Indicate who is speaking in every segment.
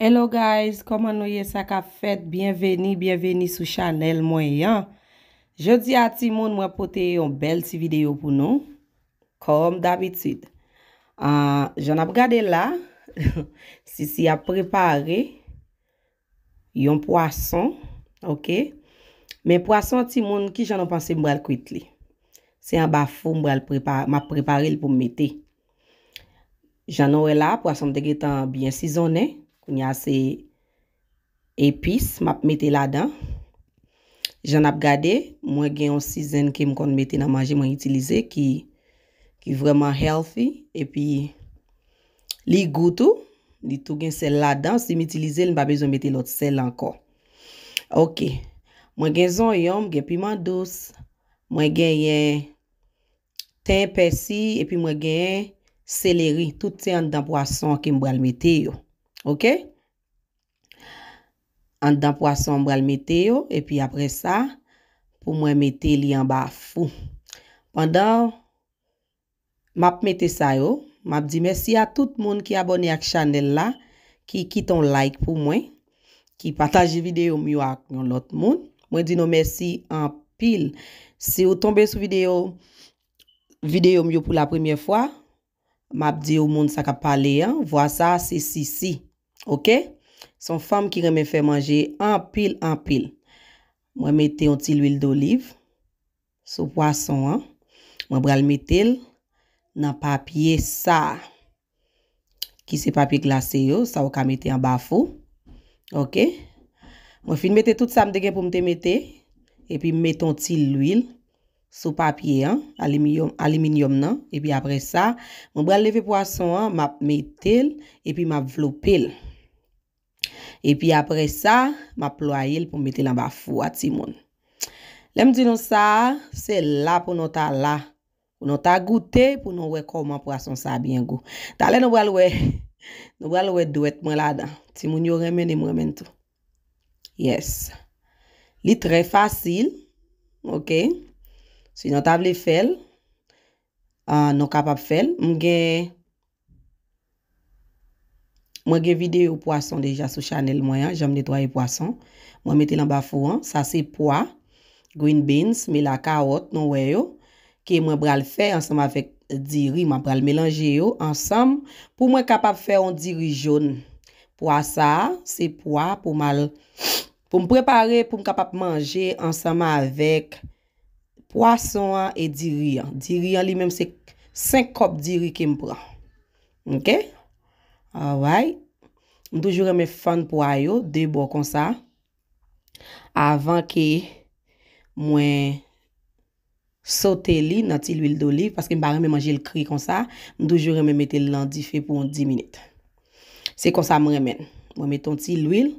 Speaker 1: Hello guys, koman nouye sa ka fet? Bienveni, bienveni sou chanel mwen yan. Je di a ti moun mwen pote yon bel ti video pou nou. Kom dabitid. Ah, Jona prade la, si si a prepare yon poason, ok? Men poason ti moun ki jana panse mwen al kwit li. Se yon bafou mwen ap prepare li pou mwete. Jana wè e la, poason deketan byen sizoney. ni ase epis map mette la dan jan ap gade mwen gen yon sizen ke m kon mette nan manje mwen itilize ki ki vreman healthy e pi li gutou di tou gen sel la dan si m itilize l mba bezon mette lot sel la anko ok mwen gen zon yon m gen piman dos mwen gen yon ten pesi e pi mwen gen seleri tout ten dan pwason ke m bral mette yo Ok, andan pou asombre al metey yo, epi apre sa pou mwen metey li an ba foun. Pendan map metey sa yo, map di mersi a tout moun ki abone ak chanel la, ki kiton like pou mwen, ki pataje video myo ak yon lot moun. Mwen di nou mersi an pil, se yo tombe sou video myo pou la premiye fwa, map di yo moun sa ka pale yon, vwa sa se si si. Ok, son fam ki reme fe manje An pil, an pil Mwen mette yon ti lwil do liv Sou pwason an Mwen bral mette yon Nan papye sa Ki se papye glase yo Sa waka mette yon bafo Ok Mwen fin mette tout sa mdegen pou mte mette E pi mette yon ti lwil Sou papye an Aluminium nan E pi apre sa Mwen bral leve pwason an Mwen mette yon E pi mwen vlopye yon Epi apre sa, ma ploa yil pou mbite lan ba fwa ti moun. Lem di nou sa, se la pou nou ta la. Pou nou ta goute, pou nou we kouman pou asan sa byen go. Ta le nou wèl wè, nou wèl wèl dwet mwen lada. Ti moun yo remen e mwen mentou. Yes. Li tre fasil. Ok. Si nou ta vle fel, nou kapap fel. Mge... Mwen ge vide yo poason deja sou chanel mwen ya. Jom netwaye poason. Mwen mette lan ba fwo an. Sa se poa. Green beans. Me la kaot non we yo. Ke mwen bral fe ansam avèk di ri. Mwen bral melange yo ansam. Pou mwen kapap fe an di ri joun. Pou a sa se poa pou mwen. Pou mwen prepare pou mwen kapap manje ansam avèk poason an e di ri an. Di ri an li mèm se 5 kop di ri ke mwen pran. Ok? Away. Mdoujou reme fan pou ay yo. De bo kon sa. Avan ke mwen... Sote li nan ti l'uil do li. Paske mba reme manje l'kri kon sa. Mdoujou reme mette l'an di fe pou 10 minit. Se kon sa mremen. Mwen mette l'uil.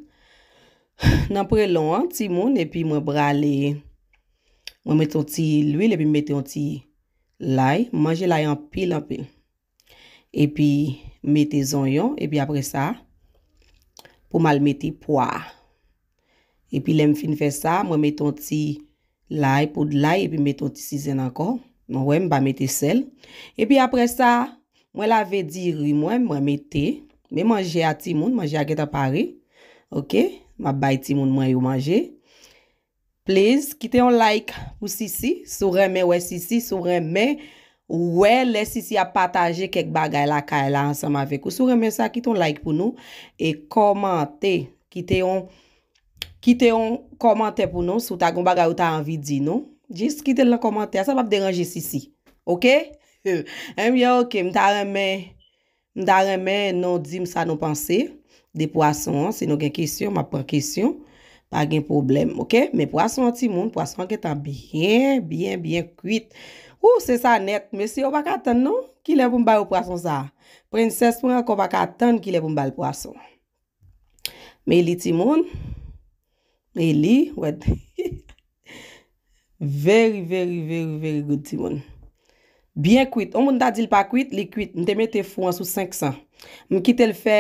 Speaker 1: Nan pre lon an ti moun. E pi mwen brale... Mwen mette l'uil. E pi mette l'ay. Mange l'ay an pil an pil. E pi... Metè zon yon, epi apre sa, pou mal metè poa. Epi lem fin fè sa, mwen meton ti lai, pou di lai, epi meton ti sizen anko. Mwen wèm ba metè sel. Epi apre sa, mwen lave di rwi mwen, mwen metè. Mwen manje a ti moun, manje a geta pari. Ok, mwen bay ti moun mwen yo manje. Please, kite yon like pou sisi. Sou remè, wè sisi, sou remè. Ou wè lè sisi a pataje kek bagay la kae la ansam avèk. Ou sou remè sa ki ton like pou nou. E komante. Ki te yon komante pou nou. Sou ta goun bagay ou ta anvi di nou. Jis ki te lè komante. A sa pap deranje sisi. Ok? Mè yon ok. Mè ta remè. Mè ta remè nou di msa nou panse. De poason. Se nou gen kisyon. Ma pou kisyon. Pa gen problem. Ok? Mè poason ti moun. Poason ke tan bien, bien, bien kwit. Ou, se sa net. Mesi, ou baka tan nou? Ki le pou mba ou prason sa. Prenses pou an, ko baka tan, ki le pou mba l prason. Me li ti moun. Me li, wè. Vèri, vèri, vèri, vèri gout ti moun. Bien kwit. O moun dadil pa kwit, li kwit. Mte mète foun an sou 500. Mkite l fè,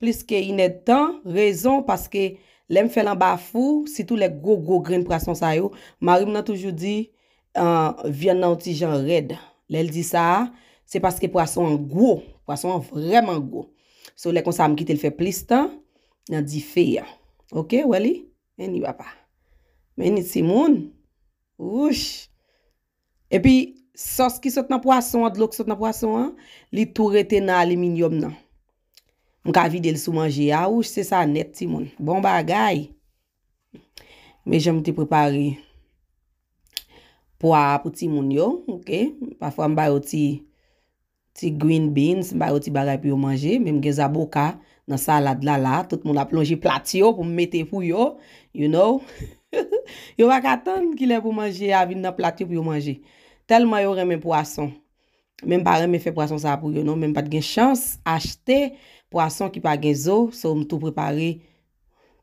Speaker 1: plis ke inèd tan, rezon, paske, lem fè lan ba foun, sitou le go, go, gren prason sa yo. Marim nan toujou di, Vyan nan ti jan red. Lè l di sa. Se paske pwason an gwo. Pwason an vreman gwo. So lè konsa mkite l feplis tan. Nan di feya. Ok wè li? Meni wapa. Meni ti moun. Oush. E pi sos ki sot nan pwason. Adlok sot nan pwason. Li tou rete nan aliminyom nan. Mk avide l sou manje. A ouj se sa net ti moun. Bon bagay. Meni jom ti prepare. pou a apouti moun yo, ouke, pafwa m bayot ti green beans, m bayot ti baray pou yo manje, menm gen zaboka, nan salat lala, tout moun a plonje plat yo pou m mette pou yo, you know, yo wak atan ki lè pou manje, a vin nan plat yo pou yo manje, tel mayore men poason, menm baray men fe poason sa apou yo, non? menm pat gen chans achte poason ki pa gen zo, sou m tou prepare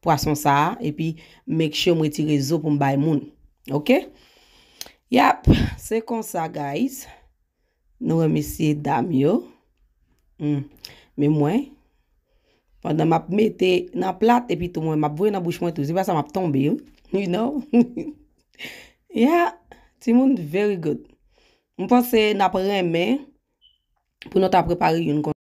Speaker 1: poason sa apou yo, e pi mek che m retire zo pou m bay moun, ouke, Yap, se kon sa guys. Nou remesi dam yo. Hmm. Me mwen. Fanda map mete nan plate epi tou mwen. Map vwe nan bouch mwen tou. Se basa map tombe yo. You know. Yeah. Si moun very good. Mwen panse nap reme. Pou nou ta prepari yon kon sa.